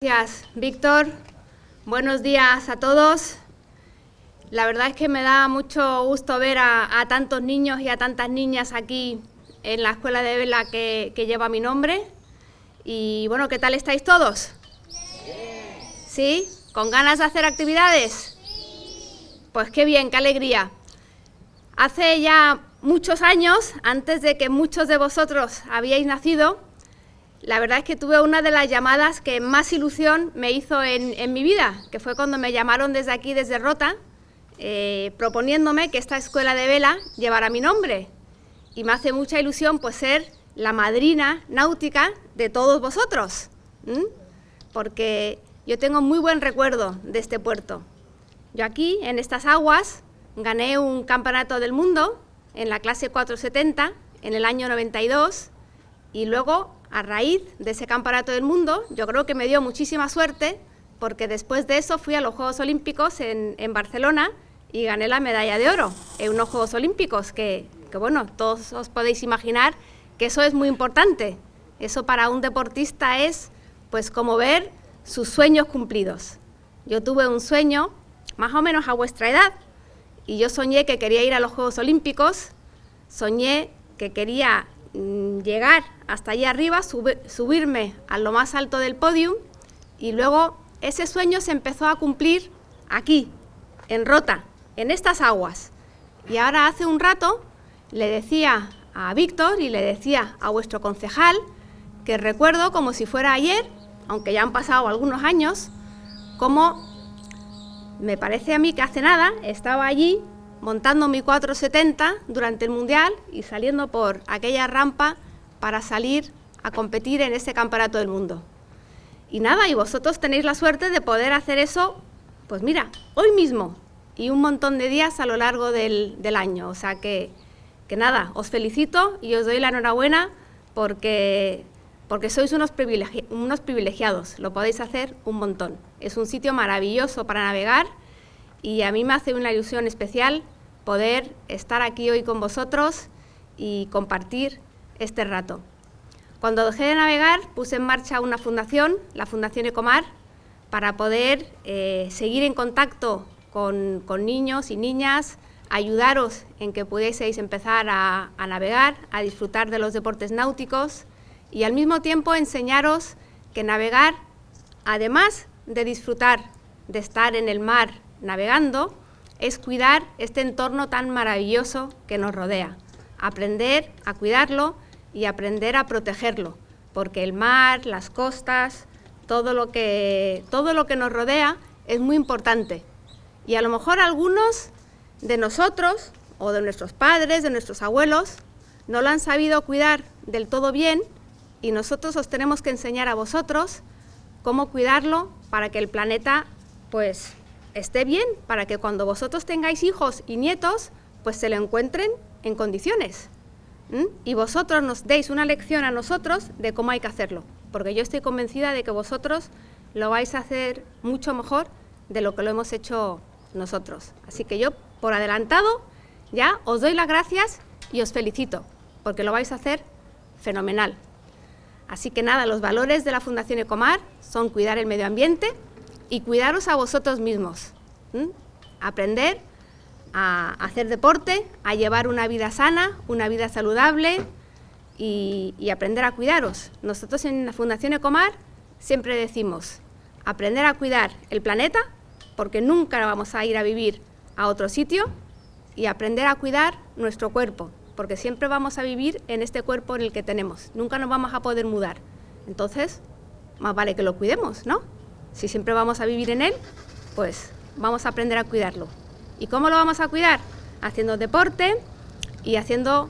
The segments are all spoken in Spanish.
Gracias, Víctor. Buenos días a todos. La verdad es que me da mucho gusto ver a, tantos niños y a tantas niñas aquí en la escuela de vela que, lleva mi nombre. Y bueno, ¿qué tal estáis todos? ¿Sí? ¿Con ganas de hacer actividades? ¡Sí! Pues qué bien, qué alegría. Hace ya muchos años, antes de que muchos de vosotros habíais nacido, la verdad es que tuve una de las llamadas que más ilusión me hizo en, mi vida, que fue cuando me llamaron desde aquí, desde Rota, eh, proponiéndome que esta escuela de vela llevara mi nombre. Y me hace mucha ilusión pues ser la madrina náutica de todos vosotros, porque yo tengo muy buen recuerdo de este puerto. Yo aquí, en estas aguas, gané un campeonato del mundo en la clase 470 en el año 92 y luego a raíz de ese campeonato del mundo, yo creo que me dio muchísima suerte porque después de eso fui a los Juegos Olímpicos en, Barcelona y gané la medalla de oro en unos Juegos Olímpicos que, que, bueno, todos os podéis imaginar que eso es muy importante. Eso para un deportista es, pues, como ver sus sueños cumplidos. Yo tuve un sueño, más o menos a vuestra edad, y yo soñé que quería ir a los Juegos Olímpicos, soñé que quería Mm, llegar hasta allí arriba, subirme a lo más alto del podium y luego ese sueño se empezó a cumplir aquí, en Rota, en estas aguas. Y ahora hace un rato le decía a Víctor y le decía a vuestro concejal que recuerdo como si fuera ayer, aunque ya han pasado algunos años, como me parece a mí que hace nada estaba allí montando mi 470 durante el Mundial y saliendo por aquella rampa para salir a competir en ese campeonato del mundo. Y nada, y vosotros tenéis la suerte de poder hacer eso, pues mira, hoy mismo y un montón de días a lo largo del, año. O sea que, nada, os felicito y os doy la enhorabuena porque sois unos, privilegiados, lo podéis hacer un montón. Es un sitio maravilloso para navegar y a mí me hace una ilusión especial poder estar aquí hoy con vosotros y compartir este rato. Cuando dejé de navegar puse en marcha una fundación, la Fundación Ecomar, para poder eh, seguir en contacto con, niños y niñas, ayudaros en que pudieseis empezar a navegar, a disfrutar de los deportes náuticos y al mismo tiempo enseñaros que navegar, además de disfrutar, de estar en el mar, navegando es cuidar este entorno tan maravilloso que nos rodea, aprender a cuidarlo y aprender a protegerlo, porque el mar, las costas, todo lo que, todo lo que nos rodea es muy importante. Y a lo mejor algunos de nosotros o de nuestros padres, de nuestros abuelos, no lo han sabido cuidar del todo bien y nosotros os tenemos que enseñar a vosotros cómo cuidarlo para que el planeta pues esté bien para que cuando vosotros tengáis hijos y nietos, pues se lo encuentren en condiciones. Y vosotros nos deis una lección a nosotros de cómo hay que hacerlo, porque yo estoy convencida de que vosotros lo vais a hacer mucho mejor de lo que lo hemos hecho nosotros. Así que yo, por adelantado, ya os doy las gracias y os felicito, porque lo vais a hacer fenomenal. Así que nada, los valores de la Fundación Ecomar son cuidar el medio ambiente, y cuidaros a vosotros mismos. Aprender a hacer deporte, a llevar una vida sana, una vida saludable y, y aprender a cuidaros. Nosotros en la Fundación Ecomar siempre decimos, aprender a cuidar el planeta, porque nunca vamos a ir a vivir a otro sitio, y aprender a cuidar nuestro cuerpo, porque siempre vamos a vivir en este cuerpo en el que tenemos, nunca nos vamos a poder mudar. Entonces, más vale que lo cuidemos, ¿no? Si siempre vamos a vivir en él, pues vamos a aprender a cuidarlo. ¿Y cómo lo vamos a cuidar? Haciendo deporte y haciendo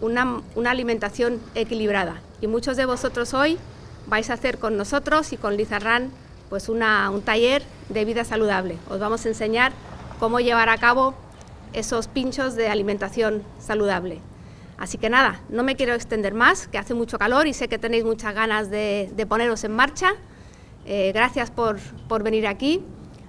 una, alimentación equilibrada. Y muchos de vosotros hoy vais a hacer con nosotros y con Lizarrán pues una, un taller de vida saludable. Os vamos a enseñar cómo llevar a cabo esos pinchos de alimentación saludable. Así que nada, no me quiero extender más, que hace mucho calor y sé que tenéis muchas ganas de, de poneros en marcha. Eh, gracias por, venir aquí.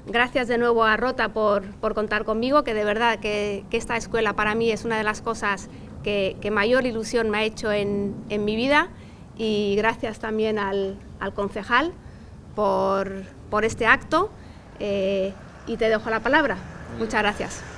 Gracias de nuevo a Rota por, contar conmigo, que de verdad que, esta escuela para mí es una de las cosas que, mayor ilusión me ha hecho en, mi vida. Y gracias también al, concejal por, este acto. Eh, y te dejo la palabra. Muchas gracias.